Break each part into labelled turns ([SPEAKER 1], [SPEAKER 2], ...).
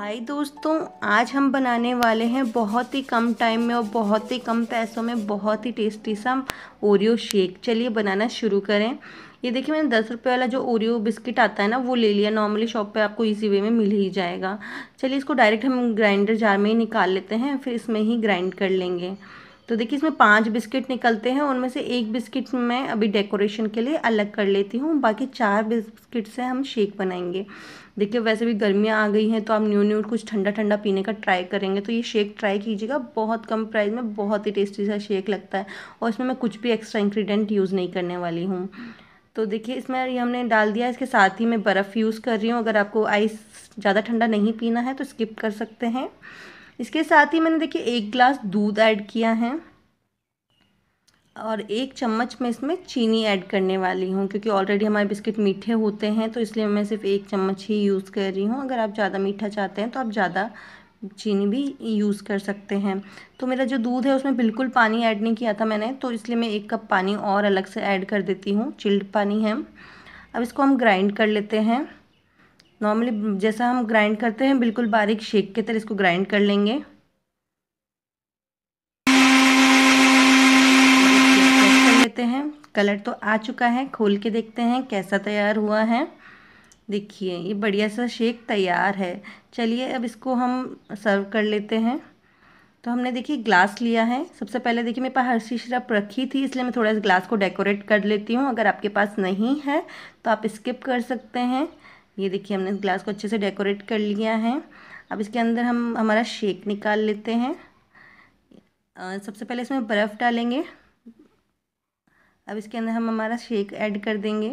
[SPEAKER 1] हाय दोस्तों आज हम बनाने वाले हैं बहुत ही कम टाइम में और बहुत ही कम पैसों में बहुत ही टेस्टी सा ओरियो शेक चलिए बनाना शुरू करें ये देखिए मैंने दस रुपये वाला जो ओरियो बिस्किट आता है ना वो ले लिया नॉर्मली शॉप पे आपको इजी वे में मिल ही जाएगा चलिए इसको डायरेक्ट हम ग्राइंडर जार में ही निकाल लेते हैं फिर इसमें ही ग्राइंड कर लेंगे तो देखिए इसमें पांच बिस्किट निकलते हैं उनमें से एक बिस्किट मैं अभी डेकोरेशन के लिए अलग कर लेती हूँ बाकी चार बिस्किट से हम शेक बनाएंगे देखिए वैसे भी गर्मियाँ आ गई हैं तो आप न्यू न्यू कुछ ठंडा ठंडा पीने का ट्राई करेंगे तो ये शेक ट्राई कीजिएगा बहुत कम प्राइस में बहुत ही टेस्टी सा शेक लगता है और इसमें मैं कुछ भी एक्स्ट्रा इंग्रीडियंट यूज़ नहीं करने वाली हूँ तो देखिए इसमें ये हमने डाल दिया इसके साथ ही मैं बर्फ़ यूज़ कर रही हूँ अगर आपको आइस ज़्यादा ठंडा नहीं पीना है तो स्किप कर सकते हैं इसके साथ ही मैंने देखिए एक ग्लास दूध ऐड किया है और एक चम्मच मैं इसमें चीनी ऐड करने वाली हूँ क्योंकि ऑलरेडी हमारे बिस्किट मीठे होते हैं तो इसलिए मैं सिर्फ एक चम्मच ही यूज़ कर रही हूँ अगर आप ज़्यादा मीठा चाहते हैं तो आप ज़्यादा चीनी भी यूज़ कर सकते हैं तो मेरा जो दूध है उसमें बिल्कुल पानी ऐड नहीं किया था मैंने तो इसलिए मैं एक कप पानी और अलग से ऐड कर देती हूँ चिल्ड पानी है अब इसको हम ग्राइंड कर लेते हैं नॉर्मली जैसा हम ग्राइंड करते हैं बिल्कुल बारीक शेक के तरह इसको ग्राइंड कर लेंगे लेते हैं कलर तो आ चुका है खोल के देखते हैं कैसा तैयार हुआ है देखिए ये बढ़िया सा शेक तैयार है चलिए अब इसको हम सर्व कर लेते हैं तो हमने देखिए ग्लास लिया है सबसे पहले देखिए मेरे पास हर्षी सिरप रखी थी इसलिए मैं थोड़ा इस ग्लास को डेकोरेट कर लेती हूँ अगर आपके पास नहीं है तो आप स्किप कर सकते हैं ये देखिए हमने ग्लास को अच्छे से डेकोरेट कर लिया है अब इसके अंदर हम हमारा शेक निकाल लेते हैं सबसे पहले इसमें बर्फ़ डालेंगे अब इसके अंदर हम हमारा शेक ऐड कर देंगे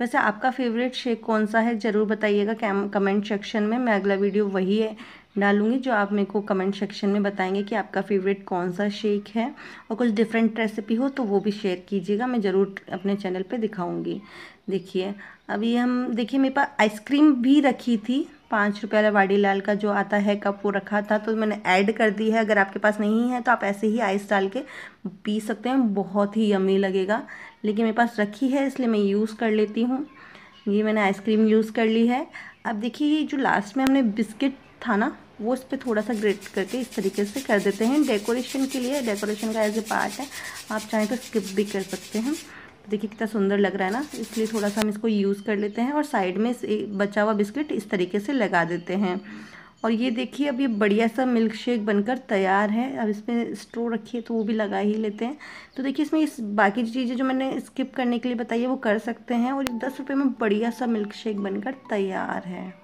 [SPEAKER 1] वैसे आपका फेवरेट शेक कौन सा है ज़रूर बताइएगा कमेंट सेक्शन में मैं अगला वीडियो वही है डालूँगी जो आप मेरे को कमेंट सेक्शन में बताएंगे कि आपका फेवरेट कौन सा शेक है और कुछ डिफरेंट रेसिपी हो तो वो भी शेयर कीजिएगा मैं ज़रूर अपने चैनल पे दिखाऊंगी देखिए अभी हम देखिए मेरे पास आइसक्रीम भी रखी थी पाँच रुपये वाला वाड़ी लाल का जो आता है कप वो रखा था तो मैंने ऐड कर दी है अगर आपके पास नहीं है तो आप ऐसे ही आइस डाल के पी सकते हैं बहुत ही यमी लगेगा लेकिन मेरे पास रखी है इसलिए मैं यूज़ कर लेती हूँ ये मैंने आइसक्रीम यूज़ कर ली है अब देखिए ये जो लास्ट में हमने बिस्किट था ना वो इस पर थोड़ा सा ग्रेट करके इस तरीके से कर देते हैं डेकोरेशन के लिए डेकोरेशन का एज ए पार्ट है आप चाहें तो स्किप भी कर सकते हैं देखिए कितना सुंदर लग रहा है ना इसलिए थोड़ा सा हम इसको यूज़ कर लेते हैं और साइड में बचा हुआ बिस्किट इस तरीके से लगा देते हैं और ये देखिए अब ये बढ़िया सा मिल्क शेक बनकर तैयार है अब इसमें स्टोर रखिए तो वो भी लगा ही लेते हैं तो देखिए इसमें इस बाकी चीज़ें जो मैंने स्किप करने के लिए बताई है वो कर सकते हैं और दस रुपये में बढ़िया सा मिल्क शेक बनकर तैयार है